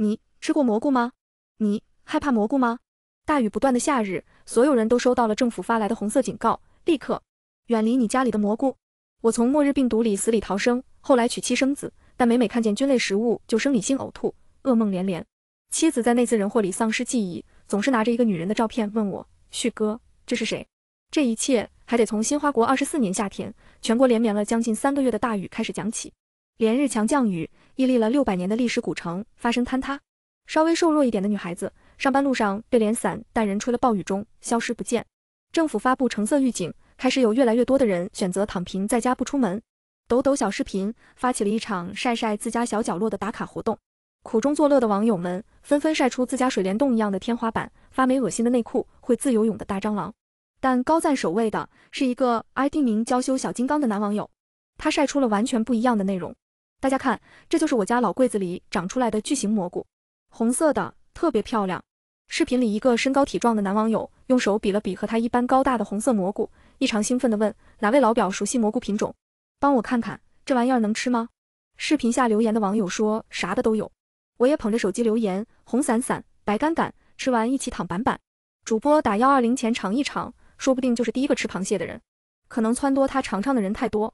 你吃过蘑菇吗？你害怕蘑菇吗？大雨不断的夏日，所有人都收到了政府发来的红色警告，立刻远离你家里的蘑菇。我从末日病毒里死里逃生，后来娶妻生子，但每每看见菌类食物就生理性呕吐，噩梦连连。妻子在那次人祸里丧失记忆，总是拿着一个女人的照片问我：“旭哥，这是谁？”这一切还得从新花国二十四年夏天，全国连绵了将近三个月的大雨开始讲起。连日强降雨，屹立了六百年的历史古城发生坍塌。稍微瘦弱一点的女孩子，上班路上被连伞带人吹了暴雨中消失不见。政府发布橙色预警，开始有越来越多的人选择躺平在家不出门。抖抖小视频发起了一场晒晒自家小角落的打卡活动，苦中作乐的网友们纷纷晒出自家水帘洞一样的天花板、发霉恶心的内裤、会自由泳的大蟑螂。但高赞首位的是一个 ID 名“娇羞小金刚”的男网友，他晒出了完全不一样的内容。大家看，这就是我家老柜子里长出来的巨型蘑菇，红色的，特别漂亮。视频里一个身高体壮的男网友用手比了比和他一般高大的红色蘑菇，异常兴奋地问：“哪位老表熟悉蘑菇品种？帮我看看这玩意儿能吃吗？”视频下留言的网友说啥的都有，我也捧着手机留言：“红伞伞，白杆杆，吃完一起躺板板。”主播打幺二零前尝一尝，说不定就是第一个吃螃蟹的人，可能撺掇他尝尝的人太多。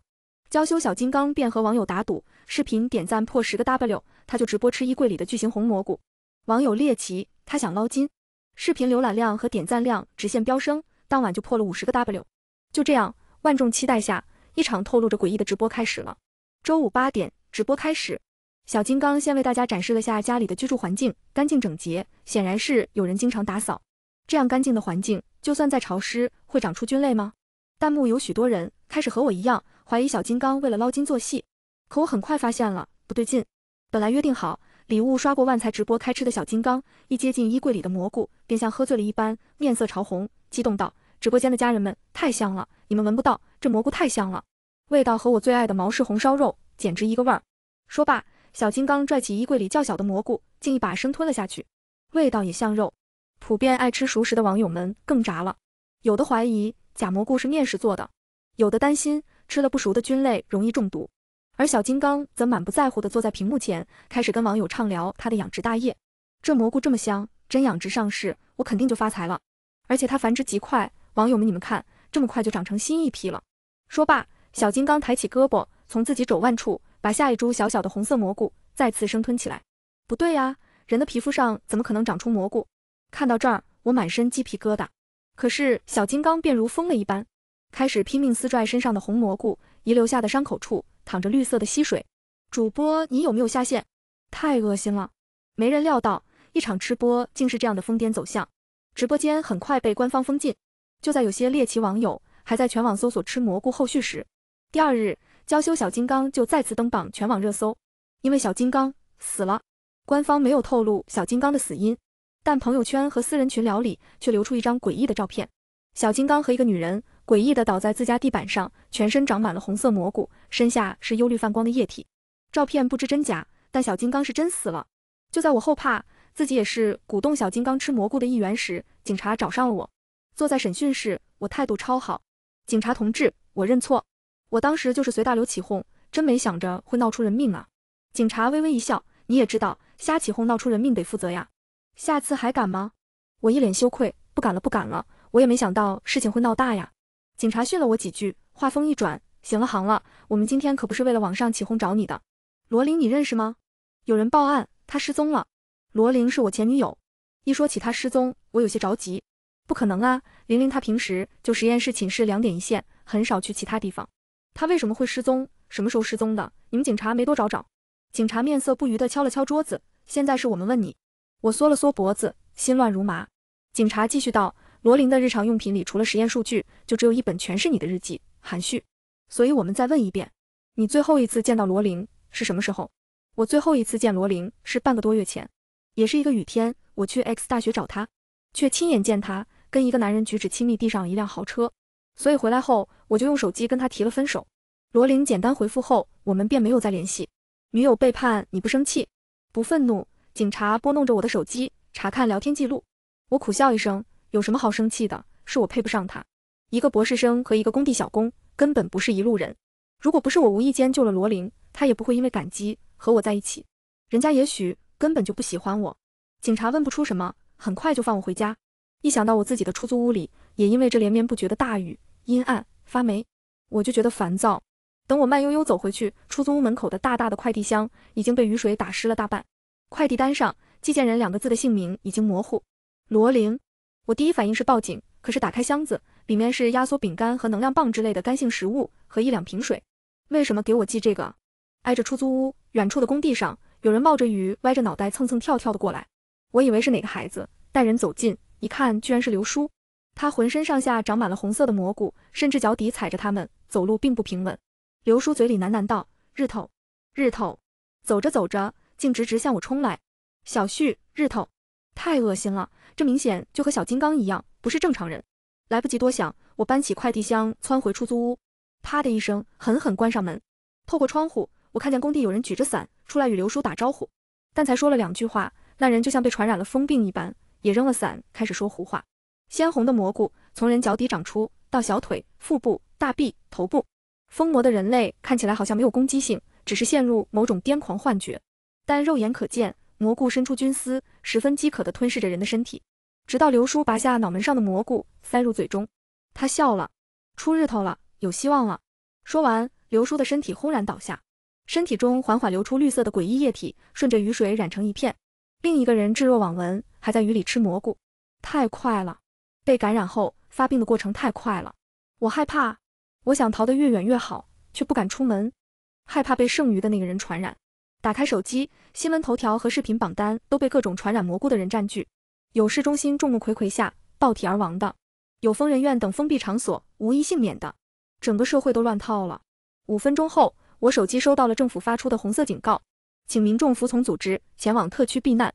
娇羞小金刚便和网友打赌，视频点赞破十个 W，他就直播吃衣柜里的巨型红蘑菇。网友猎奇，他想捞金。视频浏览量和点赞量直线飙升，当晚就破了五十个 W。就这样，万众期待下一场透露着诡异的直播开始了。周五八点，直播开始。小金刚先为大家展示了下家里的居住环境，干净整洁，显然是有人经常打扫。这样干净的环境，就算再潮湿，会长出菌类吗？弹幕有许多人。开始和我一样怀疑小金刚为了捞金做戏，可我很快发现了不对劲。本来约定好礼物刷过万才直播开吃的小金刚，一接近衣柜里的蘑菇，便像喝醉了一般，面色潮红，激动道：“直播间的家人们，太香了！你们闻不到，这蘑菇太香了，味道和我最爱的毛氏红烧肉简直一个味儿。”说罢，小金刚拽起衣柜里较小的蘑菇，竟一把生吞了下去，味道也像肉。普遍爱吃熟食的网友们更炸了，有的怀疑假蘑菇是面食做的。有的担心吃了不熟的菌类容易中毒，而小金刚则满不在乎地坐在屏幕前，开始跟网友畅聊他的养殖大业。这蘑菇这么香，真养殖上市，我肯定就发财了。而且它繁殖极快，网友们你们看，这么快就长成新一批了。说罢，小金刚抬起胳膊，从自己手腕处把下一株小小的红色蘑菇再次生吞起来。不对呀，人的皮肤上怎么可能长出蘑菇？看到这儿，我满身鸡皮疙瘩。可是小金刚便如疯了一般。开始拼命撕拽身上的红蘑菇，遗留下的伤口处淌着绿色的溪水。主播，你有没有下线？太恶心了！没人料到一场吃播竟是这样的疯癫走向，直播间很快被官方封禁。就在有些猎奇网友还在全网搜索吃蘑菇后续时，第二日，娇羞小金刚就再次登榜全网热搜。因为小金刚死了，官方没有透露小金刚的死因，但朋友圈和私人群聊里却流出一张诡异的照片：小金刚和一个女人。诡异的倒在自家地板上，全身长满了红色蘑菇，身下是幽绿泛光的液体。照片不知真假，但小金刚是真死了。就在我后怕自己也是鼓动小金刚吃蘑菇的一员时，警察找上了我。坐在审讯室，我态度超好。警察同志，我认错。我当时就是随大流起哄，真没想着会闹出人命啊。警察微微一笑：“你也知道，瞎起哄闹出人命得负责呀。下次还敢吗？”我一脸羞愧：“不敢了，不敢了。我也没想到事情会闹大呀。”警察训了我几句，话锋一转，行了行了，我们今天可不是为了网上起哄找你的。罗琳，你认识吗？有人报案，她失踪了。罗琳是我前女友。一说起她失踪，我有些着急。不可能啊，玲玲她平时就实验室、寝室两点一线，很少去其他地方。她为什么会失踪？什么时候失踪的？你们警察没多找找？警察面色不愉地敲了敲桌子。现在是我们问你。我缩了缩脖子，心乱如麻。警察继续道。罗琳的日常用品里，除了实验数据，就只有一本全是你的日记，含蓄。所以，我们再问一遍，你最后一次见到罗琳是什么时候？我最后一次见罗琳是半个多月前，也是一个雨天。我去 X 大学找她，却亲眼见他跟一个男人举止亲密，地上一辆豪车。所以回来后，我就用手机跟他提了分手。罗琳简单回复后，我们便没有再联系。女友背叛你不生气，不愤怒？警察拨弄着我的手机，查看聊天记录。我苦笑一声。有什么好生气的？是我配不上他，一个博士生和一个工地小工根本不是一路人。如果不是我无意间救了罗琳，他也不会因为感激和我在一起。人家也许根本就不喜欢我。警察问不出什么，很快就放我回家。一想到我自己的出租屋里也因为这连绵不绝的大雨阴暗发霉，我就觉得烦躁。等我慢悠悠走回去，出租屋门口的大大的快递箱已经被雨水打湿了大半，快递单上寄件人两个字的姓名已经模糊，罗琳。我第一反应是报警，可是打开箱子，里面是压缩饼干和能量棒之类的干性食物和一两瓶水。为什么给我寄这个？挨着出租屋，远处的工地上，有人冒着雨，歪着脑袋蹭蹭跳跳的过来。我以为是哪个孩子带人走近，一看居然是刘叔。他浑身上下长满了红色的蘑菇，甚至脚底踩着他们走路并不平稳。刘叔嘴里喃喃道：“日头，日头。”走着走着，竟直直向我冲来。小旭，日头，太恶心了。这明显就和小金刚一样，不是正常人。来不及多想，我搬起快递箱，窜回出租屋。啪的一声，狠狠关上门。透过窗户，我看见工地有人举着伞出来与刘叔打招呼，但才说了两句话，那人就像被传染了疯病一般，也扔了伞，开始说胡话。鲜红的蘑菇从人脚底长出，到小腿、腹部、大臂、头部。疯魔的人类看起来好像没有攻击性，只是陷入某种癫狂幻觉，但肉眼可见。蘑菇伸出菌丝，十分饥渴地吞噬着人的身体，直到刘叔拔下脑门上的蘑菇，塞入嘴中。他笑了，出日头了，有希望了。说完，刘叔的身体轰然倒下，身体中缓缓流出绿色的诡异液体，顺着雨水染成一片。另一个人置若罔闻，还在雨里吃蘑菇。太快了，被感染后发病的过程太快了，我害怕，我想逃得越远越好，却不敢出门，害怕被剩余的那个人传染。打开手机，新闻头条和视频榜单都被各种传染蘑菇的人占据。有市中心众目睽睽下暴体而亡的，有疯人院等封闭场所无一幸免的，整个社会都乱套了。五分钟后，我手机收到了政府发出的红色警告，请民众服从组织，前往特区避难。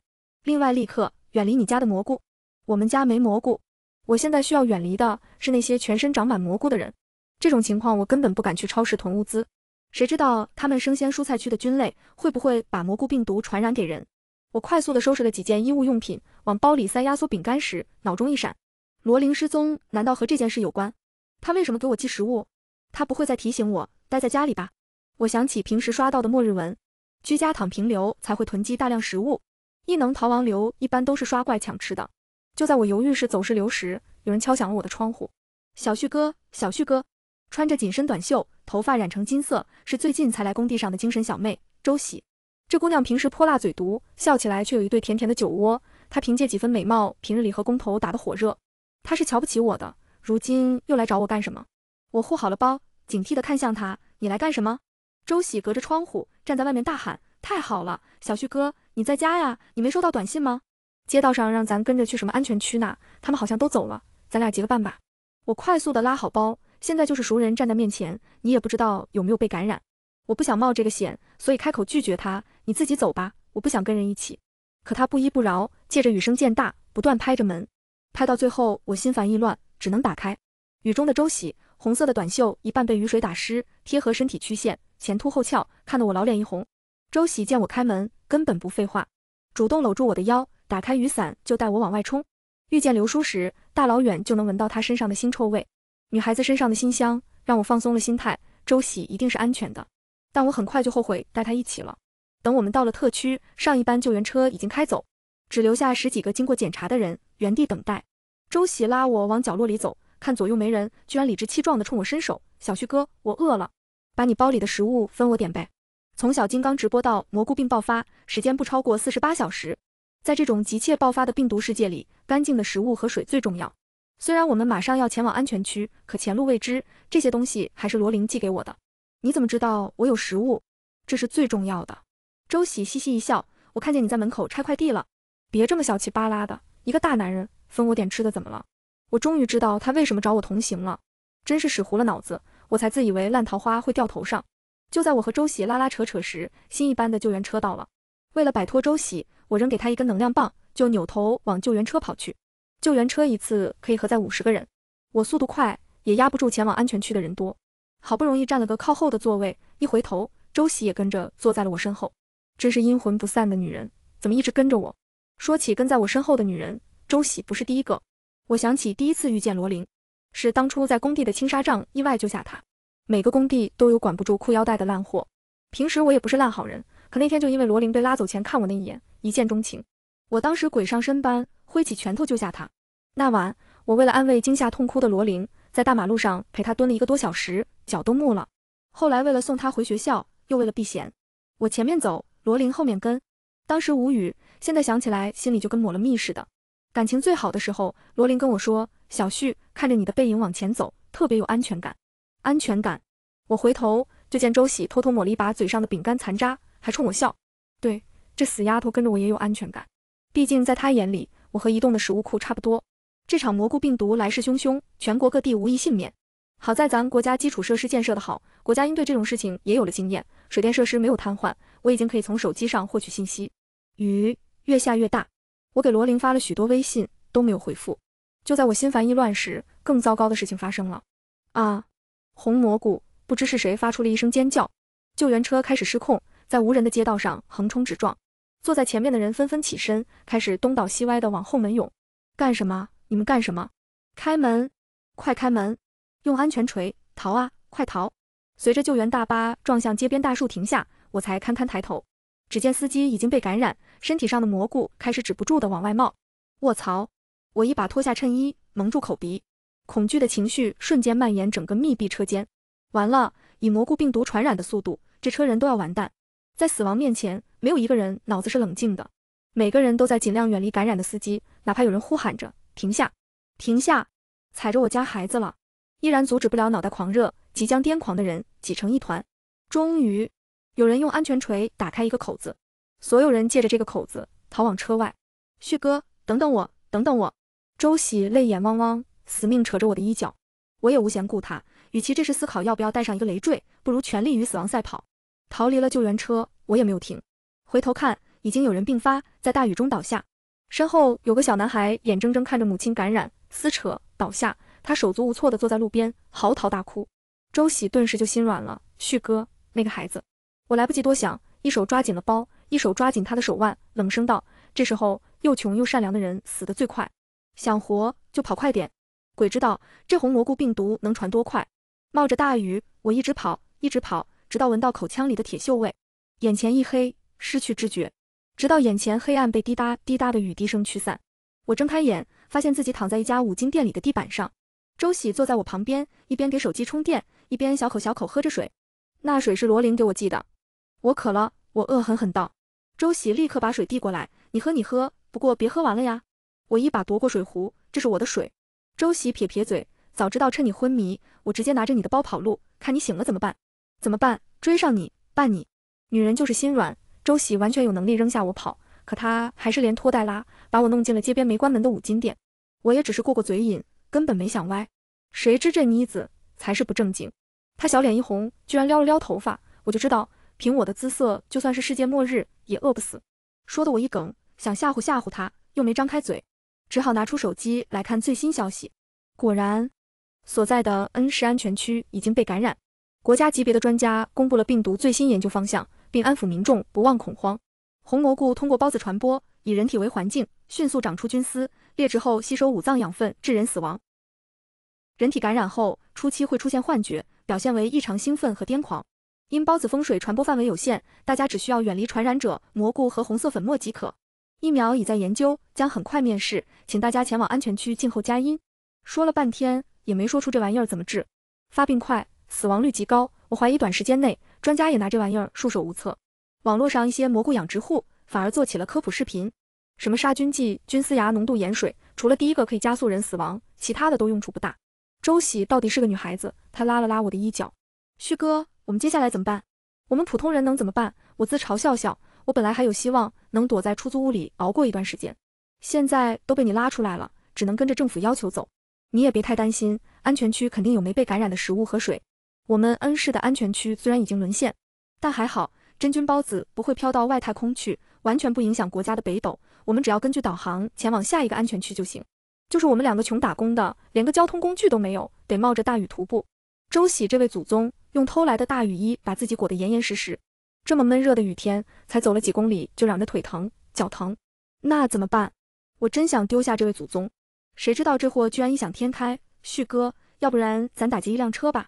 另外，立刻远离你家的蘑菇。我们家没蘑菇，我现在需要远离的是那些全身长满蘑菇的人。这种情况，我根本不敢去超市囤物资。谁知道他们生鲜蔬菜区的菌类会不会把蘑菇病毒传染给人？我快速的收拾了几件衣物用品，往包里塞压缩饼干时，脑中一闪：罗琳失踪，难道和这件事有关？他为什么给我寄食物？他不会再提醒我待在家里吧？我想起平时刷到的末日文，居家躺平流才会囤积大量食物，异能逃亡流一般都是刷怪抢吃的。就在我犹豫是走是留时，有人敲响了我的窗户：“小旭哥，小旭哥。”穿着紧身短袖，头发染成金色，是最近才来工地上的精神小妹周喜。这姑娘平时泼辣嘴毒，笑起来却有一对甜甜的酒窝。她凭借几分美貌，平日里和工头打得火热。她是瞧不起我的，如今又来找我干什么？我护好了包，警惕地看向她，你来干什么？周喜隔着窗户站在外面大喊：太好了，小旭哥，你在家呀？你没收到短信吗？街道上让咱跟着去什么安全区呢？他们好像都走了，咱俩结个伴吧。我快速地拉好包。现在就是熟人站在面前，你也不知道有没有被感染。我不想冒这个险，所以开口拒绝他。你自己走吧，我不想跟人一起。可他不依不饶，借着雨声渐大，不断拍着门，拍到最后我心烦意乱，只能打开。雨中的周喜，红色的短袖一半被雨水打湿，贴合身体曲线，前凸后翘，看得我老脸一红。周喜见我开门，根本不废话，主动搂住我的腰，打开雨伞就带我往外冲。遇见刘叔时，大老远就能闻到他身上的腥臭味。女孩子身上的馨香让我放松了心态，周喜一定是安全的，但我很快就后悔带他一起了。等我们到了特区，上一班救援车已经开走，只留下十几个经过检查的人原地等待。周喜拉我往角落里走，看左右没人，居然理直气壮地冲我伸手：“小旭哥，我饿了，把你包里的食物分我点呗。”从小金刚直播到蘑菇病爆发，时间不超过四十八小时，在这种急切爆发的病毒世界里，干净的食物和水最重要。虽然我们马上要前往安全区，可前路未知，这些东西还是罗琳寄给我的。你怎么知道我有食物？这是最重要的。周喜嘻嘻一笑，我看见你在门口拆快递了。别这么小气巴拉的，一个大男人分我点吃的怎么了？我终于知道他为什么找我同行了，真是使糊了脑子，我才自以为烂桃花会掉头上。就在我和周喜拉拉扯扯时，新一般的救援车到了。为了摆脱周喜，我扔给他一根能量棒，就扭头往救援车跑去。救援车一次可以核载五十个人，我速度快也压不住前往安全区的人多，好不容易占了个靠后的座位，一回头，周喜也跟着坐在了我身后。真是阴魂不散的女人，怎么一直跟着我？说起跟在我身后的女人，周喜不是第一个。我想起第一次遇见罗琳，是当初在工地的青纱帐意外救下她。每个工地都有管不住裤腰带的烂货，平时我也不是烂好人，可那天就因为罗琳被拉走前看我那一眼，一见钟情。我当时鬼上身般挥起拳头救下他。那晚，我为了安慰惊吓痛哭的罗琳，在大马路上陪他蹲了一个多小时，脚都木了。后来为了送他回学校，又为了避嫌，我前面走，罗琳后面跟。当时无语，现在想起来心里就跟抹了蜜似的。感情最好的时候，罗琳跟我说：“小旭，看着你的背影往前走，特别有安全感。”安全感。我回头就见周喜偷偷抹了一把嘴上的饼干残渣，还冲我笑。对，这死丫头跟着我也有安全感。毕竟，在他眼里，我和移动的食物库差不多。这场蘑菇病毒来势汹汹，全国各地无一幸免。好在咱国家基础设施建设的好，国家应对这种事情也有了经验，水电设施没有瘫痪，我已经可以从手机上获取信息。雨越下越大，我给罗琳发了许多微信都没有回复。就在我心烦意乱时，更糟糕的事情发生了。啊！红蘑菇！不知是谁发出了一声尖叫，救援车开始失控，在无人的街道上横冲直撞。坐在前面的人纷纷起身，开始东倒西歪地往后门涌。干什么？你们干什么？开门！快开门！用安全锤！逃啊！快逃！随着救援大巴撞向街边大树停下，我才堪堪抬头，只见司机已经被感染，身体上的蘑菇开始止不住地往外冒。卧槽！我一把脱下衬衣，蒙住口鼻，恐惧的情绪瞬间蔓延整个密闭车间。完了，以蘑菇病毒传染的速度，这车人都要完蛋。在死亡面前，没有一个人脑子是冷静的。每个人都在尽量远离感染的司机，哪怕有人呼喊着停下，停下，踩着我家孩子了，依然阻止不了脑袋狂热、即将癫狂的人挤成一团。终于，有人用安全锤打开一个口子，所有人借着这个口子逃往车外。旭哥，等等我，等等我！周喜泪眼汪汪，死命扯着我的衣角。我也无暇顾他，与其这时思考要不要带上一个累赘，不如全力与死亡赛跑。逃离了救援车，我也没有停。回头看，已经有人病发，在大雨中倒下。身后有个小男孩，眼睁睁看着母亲感染、撕扯、倒下，他手足无措地坐在路边，嚎啕大哭。周喜顿时就心软了，旭哥，那个孩子……我来不及多想，一手抓紧了包，一手抓紧他的手腕，冷声道：“这时候又穷又善良的人死得最快，想活就跑快点，鬼知道这红蘑菇病毒能传多快。”冒着大雨，我一直跑，一直跑。直到闻到口腔里的铁锈味，眼前一黑，失去知觉。直到眼前黑暗被滴答滴答的雨滴声驱散，我睁开眼，发现自己躺在一家五金店里的地板上。周喜坐在我旁边，一边给手机充电，一边小口小口喝着水。那水是罗琳给我寄的。我渴了，我恶狠狠道。周喜立刻把水递过来，你喝你喝，不过别喝完了呀。我一把夺过水壶，这是我的水。周喜撇撇嘴，早知道趁你昏迷，我直接拿着你的包跑路，看你醒了怎么办。怎么办？追上你，办你！女人就是心软，周喜完全有能力扔下我跑，可他还是连拖带拉，把我弄进了街边没关门的五金店。我也只是过过嘴瘾，根本没想歪。谁知这妮子才是不正经，她小脸一红，居然撩了撩头发。我就知道，凭我的姿色，就算是世界末日也饿不死。说的我一梗，想吓唬吓唬她，又没张开嘴，只好拿出手机来看最新消息。果然，所在的恩施安全区已经被感染。国家级别的专家公布了病毒最新研究方向，并安抚民众，不忘恐慌。红蘑菇通过孢子传播，以人体为环境，迅速长出菌丝，裂殖后吸收五脏养分，致人死亡。人体感染后，初期会出现幻觉，表现为异常兴奋和癫狂。因孢子风水传播范围有限，大家只需要远离传染者、蘑菇和红色粉末即可。疫苗已在研究，将很快面世，请大家前往安全区静候佳音。说了半天也没说出这玩意儿怎么治，发病快。死亡率极高，我怀疑短时间内专家也拿这玩意儿束手无策。网络上一些蘑菇养殖户反而做起了科普视频，什么杀菌剂、菌丝芽、浓度盐水，除了第一个可以加速人死亡，其他的都用处不大。周喜到底是个女孩子，她拉了拉我的衣角，旭哥，我们接下来怎么办？我们普通人能怎么办？我自嘲笑笑，我本来还有希望能躲在出租屋里熬过一段时间，现在都被你拉出来了，只能跟着政府要求走。你也别太担心，安全区肯定有没被感染的食物和水。我们恩施的安全区虽然已经沦陷，但还好，真菌孢子不会飘到外太空去，完全不影响国家的北斗。我们只要根据导航前往下一个安全区就行。就是我们两个穷打工的，连个交通工具都没有，得冒着大雨徒步。周喜这位祖宗用偷来的大雨衣把自己裹得严严实实，这么闷热的雨天，才走了几公里就嚷着腿疼、脚疼。那怎么办？我真想丢下这位祖宗。谁知道这货居然异想天开，旭哥，要不然咱打劫一辆车吧？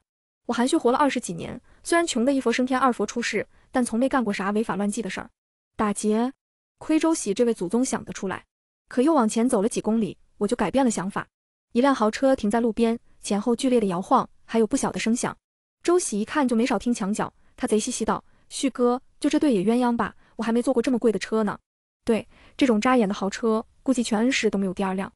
我韩旭活了二十几年，虽然穷的一佛升天二佛出世，但从没干过啥违法乱纪的事儿。打劫？亏周喜这位祖宗想得出来。可又往前走了几公里，我就改变了想法。一辆豪车停在路边，前后剧烈的摇晃，还有不小的声响。周喜一看就没少听墙角，他贼兮兮道：“旭哥，就这对野鸳鸯吧，我还没坐过这么贵的车呢。”对，这种扎眼的豪车，估计全恩施都没有第二辆。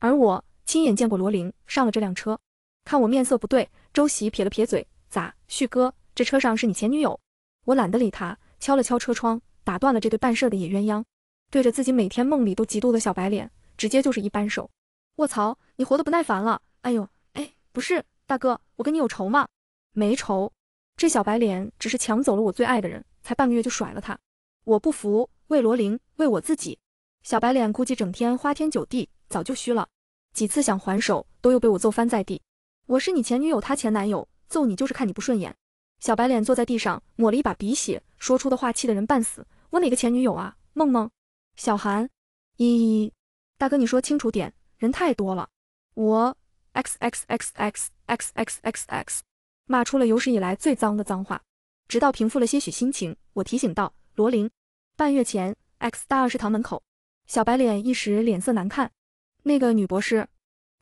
而我亲眼见过罗琳上了这辆车。看我面色不对，周喜撇了撇嘴，咋，旭哥，这车上是你前女友？我懒得理他，敲了敲车窗，打断了这对办事的野鸳鸯，对着自己每天梦里都嫉妒的小白脸，直接就是一扳手。卧槽，你活得不耐烦了？哎呦，哎，不是，大哥，我跟你有仇吗？没仇，这小白脸只是抢走了我最爱的人，才半个月就甩了他，我不服。为罗琳，为我自己。小白脸估计整天花天酒地，早就虚了，几次想还手，都又被我揍翻在地。我是你前女友，他前男友揍你就是看你不顺眼。小白脸坐在地上抹了一把鼻血，说出的话气得人半死。我哪个前女友啊？梦梦、小韩，咦，大哥你说清楚点，人太多了。我 x x x x x x x x 骂出了有史以来最脏的脏话，直到平复了些许心情，我提醒道：罗琳，半月前 x 大二食堂门口，小白脸一时脸色难看。那个女博士，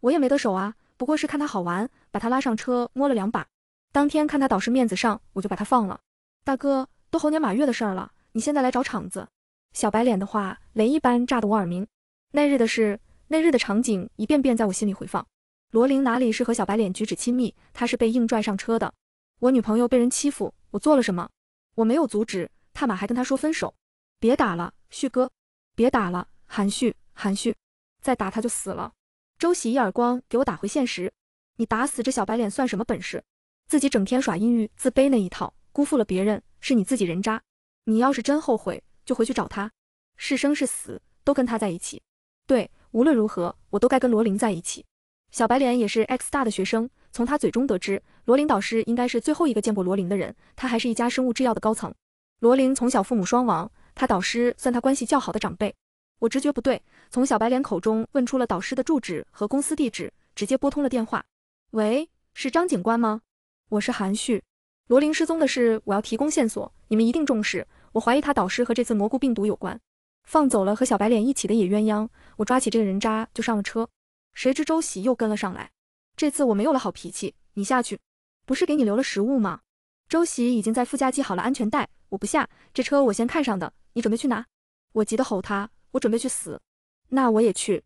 我也没得手啊。不过是看他好玩，把他拉上车摸了两把。当天看他导师面子上，我就把他放了。大哥，都猴年马月的事了，你现在来找场子？小白脸的话雷一般炸得我耳鸣。那日的事，那日的场景一遍遍在我心里回放。罗琳哪里是和小白脸举止亲密，她是被硬拽上车的。我女朋友被人欺负，我做了什么？我没有阻止，踏马还跟他说分手。别打了，旭哥，别打了，含蓄含蓄，再打他就死了。周喜一耳光给我打回现实，你打死这小白脸算什么本事？自己整天耍阴郁自卑那一套，辜负了别人，是你自己人渣。你要是真后悔，就回去找他，是生是死都跟他在一起。对，无论如何我都该跟罗琳在一起。小白脸也是 X 大的学生，从他嘴中得知，罗琳导师应该是最后一个见过罗琳的人，他还是一家生物制药的高层。罗琳从小父母双亡，他导师算他关系较好的长辈。我直觉不对，从小白脸口中问出了导师的住址和公司地址，直接拨通了电话。喂，是张警官吗？我是韩旭。罗琳失踪的事，我要提供线索，你们一定重视。我怀疑他导师和这次蘑菇病毒有关。放走了和小白脸一起的野鸳鸯，我抓起这个人渣就上了车。谁知周喜又跟了上来，这次我没有了好脾气。你下去，不是给你留了食物吗？周喜已经在副驾系好了安全带，我不下，这车我先看上的。你准备去哪？我急得吼他。我准备去死，那我也去。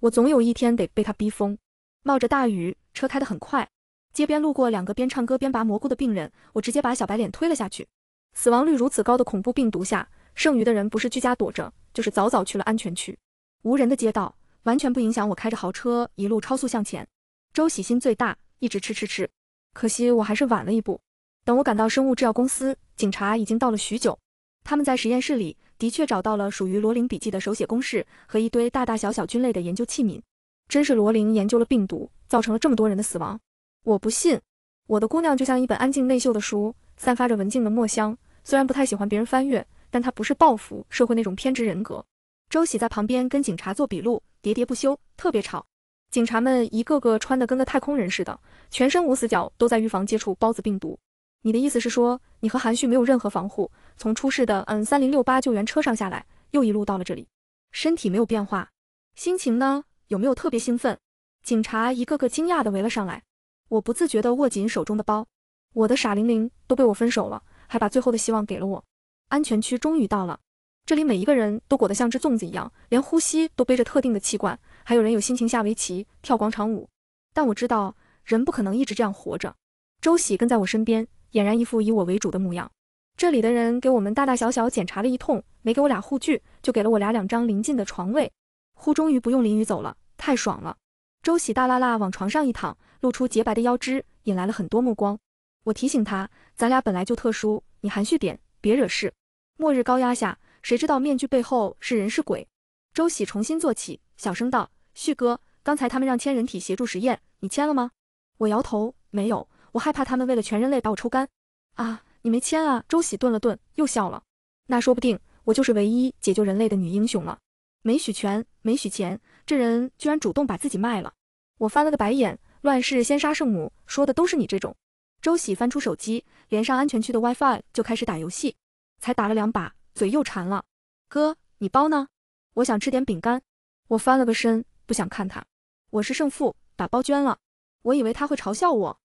我总有一天得被他逼疯。冒着大雨，车开得很快。街边路过两个边唱歌边拔蘑菇的病人，我直接把小白脸推了下去。死亡率如此高的恐怖病毒下，剩余的人不是居家躲着，就是早早去了安全区。无人的街道，完全不影响我开着豪车一路超速向前。周喜心最大，一直吃吃吃。可惜我还是晚了一步。等我赶到生物制药公司，警察已经到了许久。他们在实验室里。的确找到了属于罗琳笔记的手写公式和一堆大大小小菌类的研究器皿，真是罗琳研究了病毒，造成了这么多人的死亡，我不信。我的姑娘就像一本安静内秀的书，散发着文静的墨香，虽然不太喜欢别人翻阅，但她不是报复社会那种偏执人格。周喜在旁边跟警察做笔录，喋喋不休，特别吵。警察们一个个穿的跟个太空人似的，全身无死角都在预防接触孢子病毒。你的意思是说，你和韩旭没有任何防护？从出事的 N3068 救援车上下来，又一路到了这里，身体没有变化，心情呢有没有特别兴奋？警察一个个惊讶的围了上来，我不自觉的握紧手中的包，我的傻玲玲都被我分手了，还把最后的希望给了我。安全区终于到了，这里每一个人都裹得像只粽子一样，连呼吸都背着特定的气罐，还有人有心情下围棋、跳广场舞。但我知道，人不可能一直这样活着。周喜跟在我身边，俨然一副以我为主的模样。这里的人给我们大大小小检查了一通，没给我俩护具，就给了我俩两张临近的床位。呼，终于不用淋雨走了，太爽了！周喜大啦啦往床上一躺，露出洁白的腰肢，引来了很多目光。我提醒他，咱俩本来就特殊，你含蓄点，别惹事。末日高压下，谁知道面具背后是人是鬼？周喜重新坐起，小声道：“旭哥，刚才他们让签人体协助实验，你签了吗？”我摇头，没有。我害怕他们为了全人类把我抽干。啊！你没签啊？周喜顿了顿，又笑了。那说不定我就是唯一解救人类的女英雄了。没许权，没许钱，这人居然主动把自己卖了。我翻了个白眼，乱世先杀圣母，说的都是你这种。周喜翻出手机，连上安全区的 WiFi，就开始打游戏。才打了两把，嘴又馋了。哥，你包呢？我想吃点饼干。我翻了个身，不想看他。我是胜负，把包捐了。我以为他会嘲笑我，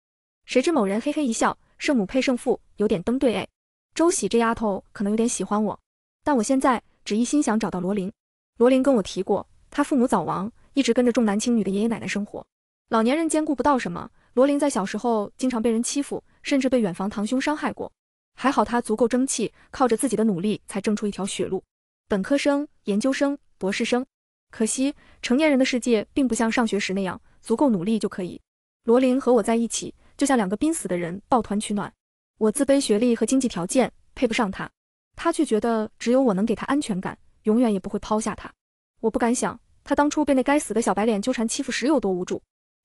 谁知某人嘿嘿一笑。圣母配圣父，有点登对哎。周喜这丫头可能有点喜欢我，但我现在只一心想找到罗琳。罗琳跟我提过，她父母早亡，一直跟着重男轻女的爷爷奶奶生活，老年人兼顾不到什么。罗琳在小时候经常被人欺负，甚至被远房堂兄伤害过。还好她足够争气，靠着自己的努力才挣出一条血路。本科生、研究生、博士生，可惜成年人的世界并不像上学时那样，足够努力就可以。罗琳和我在一起。就像两个濒死的人抱团取暖，我自卑学历和经济条件配不上他，他却觉得只有我能给他安全感，永远也不会抛下他。我不敢想他当初被那该死的小白脸纠缠欺负时有多无助，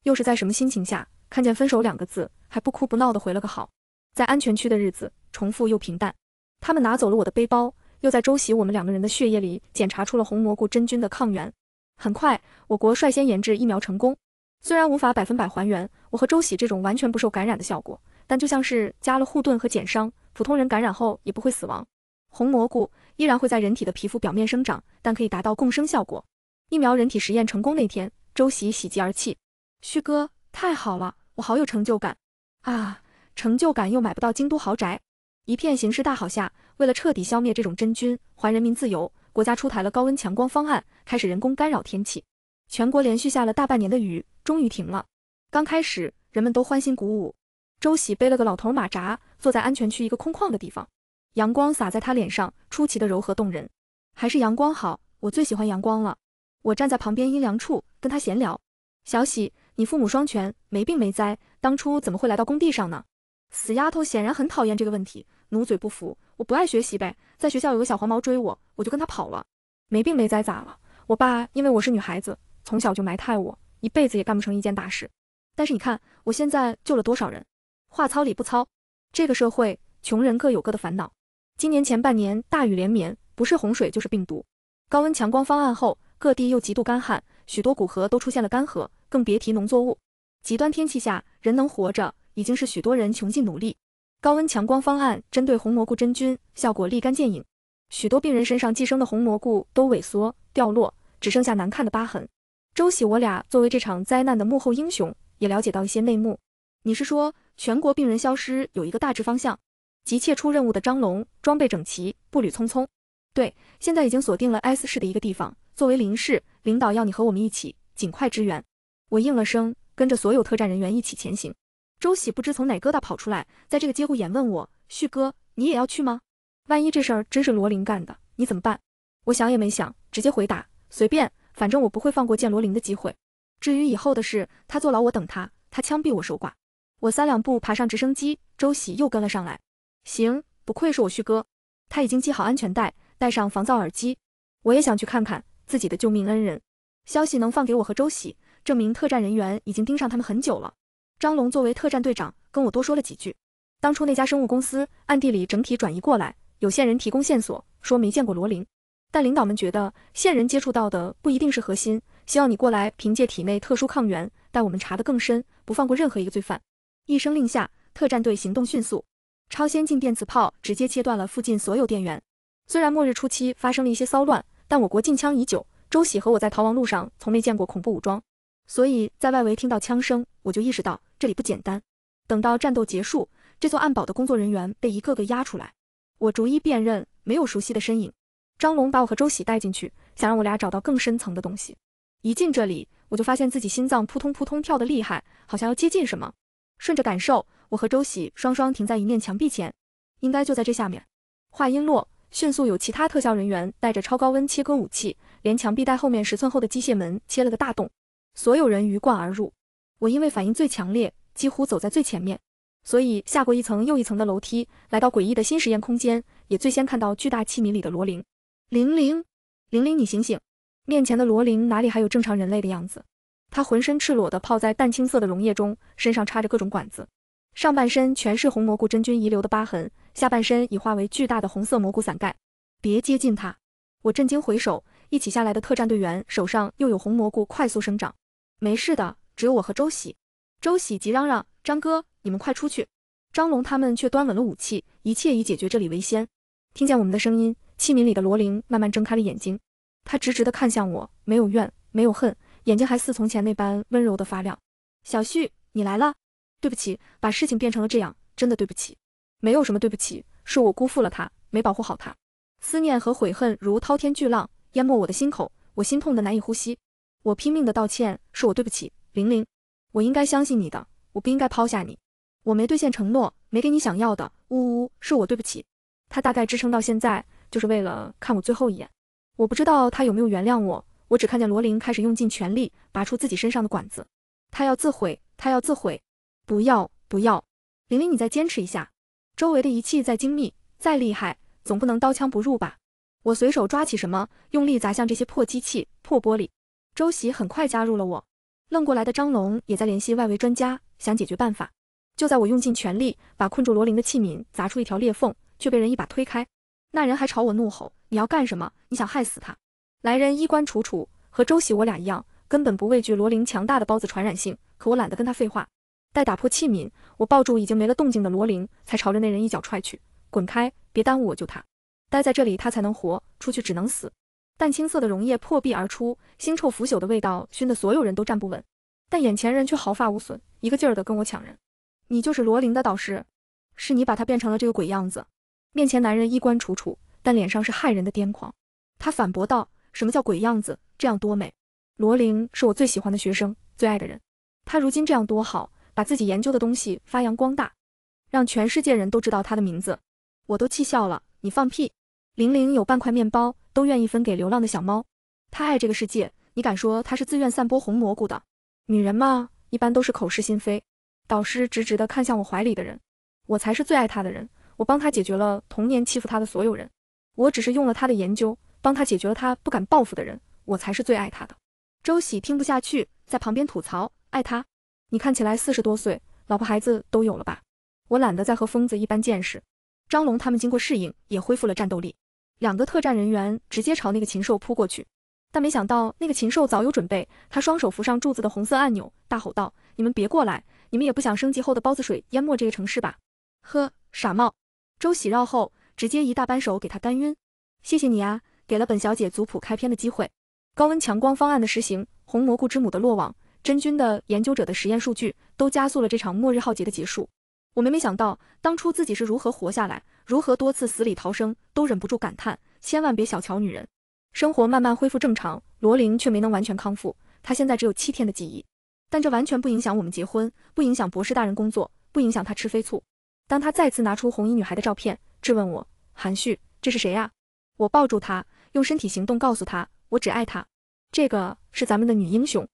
又是在什么心情下看见分手两个字还不哭不闹的回了个好。在安全区的日子重复又平淡，他们拿走了我的背包，又在周袭我们两个人的血液里检查出了红蘑菇真菌的抗原。很快，我国率先研制疫苗成功。虽然无法百分百还原我和周喜这种完全不受感染的效果，但就像是加了护盾和减伤，普通人感染后也不会死亡。红蘑菇依然会在人体的皮肤表面生长，但可以达到共生效果。疫苗人体实验成功那天，周喜喜极而泣：“旭哥，太好了，我好有成就感啊！成就感又买不到京都豪宅。”一片形势大好下，为了彻底消灭这种真菌，还人民自由，国家出台了高温强光方案，开始人工干扰天气。全国连续下了大半年的雨，终于停了。刚开始，人们都欢欣鼓舞。周喜背了个老头马扎，坐在安全区一个空旷的地方，阳光洒在他脸上，出奇的柔和动人。还是阳光好，我最喜欢阳光了。我站在旁边阴凉处跟他闲聊。小喜，你父母双全，没病没灾，当初怎么会来到工地上呢？死丫头显然很讨厌这个问题，努嘴不服。我不爱学习呗，在学校有个小黄毛追我，我就跟他跑了。没病没灾咋了？我爸因为我是女孩子。从小就埋汰我，一辈子也干不成一件大事。但是你看，我现在救了多少人？话糙理不糙，这个社会穷人各有各的烦恼。今年前半年大雨连绵，不是洪水就是病毒；高温强光方案后，各地又极度干旱，许多古河都出现了干涸，更别提农作物。极端天气下，人能活着已经是许多人穷尽努力。高温强光方案针对红蘑菇真菌，效果立竿见影，许多病人身上寄生的红蘑菇都萎缩掉落，只剩下难看的疤痕。周喜，我俩作为这场灾难的幕后英雄，也了解到一些内幕。你是说全国病人消失有一个大致方向？急切出任务的张龙，装备整齐，步履匆匆。对，现在已经锁定了 S 市的一个地方，作为林市领导要你和我们一起尽快支援。我应了声，跟着所有特战人员一起前行。周喜不知从哪疙瘩跑出来，在这个节骨眼问我：“旭哥，你也要去吗？万一这事儿真是罗林干的，你怎么办？”我想也没想，直接回答：“随便。”反正我不会放过见罗琳的机会。至于以后的事，他坐牢我等他，他枪毙我守寡。我三两步爬上直升机，周喜又跟了上来。行，不愧是我旭哥。他已经系好安全带，戴上防噪耳机。我也想去看看自己的救命恩人。消息能放给我和周喜，证明特战人员已经盯上他们很久了。张龙作为特战队长，跟我多说了几句。当初那家生物公司暗地里整体转移过来，有线人提供线索，说没见过罗琳。但领导们觉得，线人接触到的不一定是核心，希望你过来，凭借体内特殊抗原，带我们查得更深，不放过任何一个罪犯。一声令下，特战队行动迅速，超先进电磁炮直接切断了附近所有电源。虽然末日初期发生了一些骚乱，但我国禁枪已久。周喜和我在逃亡路上从没见过恐怖武装，所以在外围听到枪声，我就意识到这里不简单。等到战斗结束，这座暗堡的工作人员被一个个押出来，我逐一辨认，没有熟悉的身影。张龙把我和周喜带进去，想让我俩找到更深层的东西。一进这里，我就发现自己心脏扑通扑通跳得厉害，好像要接近什么。顺着感受，我和周喜双双停在一面墙壁前，应该就在这下面。话音落，迅速有其他特效人员带着超高温切割武器，连墙壁带后面十寸厚的机械门切了个大洞。所有人鱼贯而入，我因为反应最强烈，几乎走在最前面，所以下过一层又一层的楼梯，来到诡异的新实验空间，也最先看到巨大器皿里的罗琳。玲玲，玲玲，你醒醒！面前的罗琳哪里还有正常人类的样子？她浑身赤裸的泡在淡青色的溶液中，身上插着各种管子，上半身全是红蘑菇真菌遗留的疤痕，下半身已化为巨大的红色蘑菇伞盖。别接近他！我震惊回首，一起下来的特战队员手上又有红蘑菇快速生长。没事的，只有我和周喜。周喜急嚷嚷：“张哥，你们快出去！”张龙他们却端稳了武器，一切以解决这里为先。听见我们的声音。器皿里的罗琳慢慢睁开了眼睛，她直直的看向我，没有怨，没有恨，眼睛还似从前那般温柔的发亮。小旭，你来了，对不起，把事情变成了这样，真的对不起。没有什么对不起，是我辜负了她，没保护好她。思念和悔恨如滔天巨浪，淹没我的心口，我心痛的难以呼吸。我拼命的道歉，是我对不起玲玲，我应该相信你的，我不应该抛下你，我没兑现承诺，没给你想要的，呜呜，是我对不起。她大概支撑到现在。就是为了看我最后一眼，我不知道他有没有原谅我。我只看见罗琳开始用尽全力拔出自己身上的管子，他要自毁，他要自毁！不要不要，玲玲你再坚持一下。周围的仪器再精密再厉害，总不能刀枪不入吧？我随手抓起什么，用力砸向这些破机器、破玻璃。周喜很快加入了我，愣过来的张龙也在联系外围专家，想解决办法。就在我用尽全力把困住罗琳的器皿砸出一条裂缝，却被人一把推开。那人还朝我怒吼：“你要干什么？你想害死他？”来人衣冠楚楚，和周喜我俩一样，根本不畏惧罗琳强大的包子传染性。可我懒得跟他废话。待打破器皿，我抱住已经没了动静的罗琳，才朝着那人一脚踹去：“滚开！别耽误我救他。待在这里他才能活，出去只能死。”淡青色的溶液破壁而出，腥臭腐朽的味道熏得所有人都站不稳。但眼前人却毫发无损，一个劲儿的跟我抢人。你就是罗琳的导师，是你把她变成了这个鬼样子。面前男人衣冠楚楚，但脸上是骇人的癫狂。他反驳道：“什么叫鬼样子？这样多美！罗琳是我最喜欢的学生，最爱的人。他如今这样多好，把自己研究的东西发扬光大，让全世界人都知道他的名字。我都气笑了。你放屁！玲玲有半块面包都愿意分给流浪的小猫。她爱这个世界，你敢说她是自愿散播红蘑菇的？女人嘛，一般都是口是心非。”导师直直的看向我怀里的人，我才是最爱她的人。我帮他解决了童年欺负他的所有人，我只是用了他的研究帮他解决了他不敢报复的人，我才是最爱他的。周喜听不下去，在旁边吐槽：爱他？你看起来四十多岁，老婆孩子都有了吧？我懒得再和疯子一般见识。张龙他们经过适应，也恢复了战斗力。两个特战人员直接朝那个禽兽扑过去，但没想到那个禽兽早有准备，他双手扶上柱子的红色按钮，大吼道：你们别过来，你们也不想升级后的包子水淹没这个城市吧？呵，傻帽！周喜绕后，直接一大扳手给他干晕。谢谢你啊，给了本小姐族谱开篇的机会。高温强光方案的实行，红蘑菇之母的落网，真菌的研究者的实验数据，都加速了这场末日浩劫的结束。我每每想到当初自己是如何活下来，如何多次死里逃生，都忍不住感叹：千万别小瞧女人。生活慢慢恢复正常，罗琳却没能完全康复。她现在只有七天的记忆，但这完全不影响我们结婚，不影响博士大人工作，不影响他吃飞醋。当他再次拿出红衣女孩的照片，质问我：“韩旭，这是谁呀？”我抱住他，用身体行动告诉他：“我只爱她。”这个是咱们的女英雄。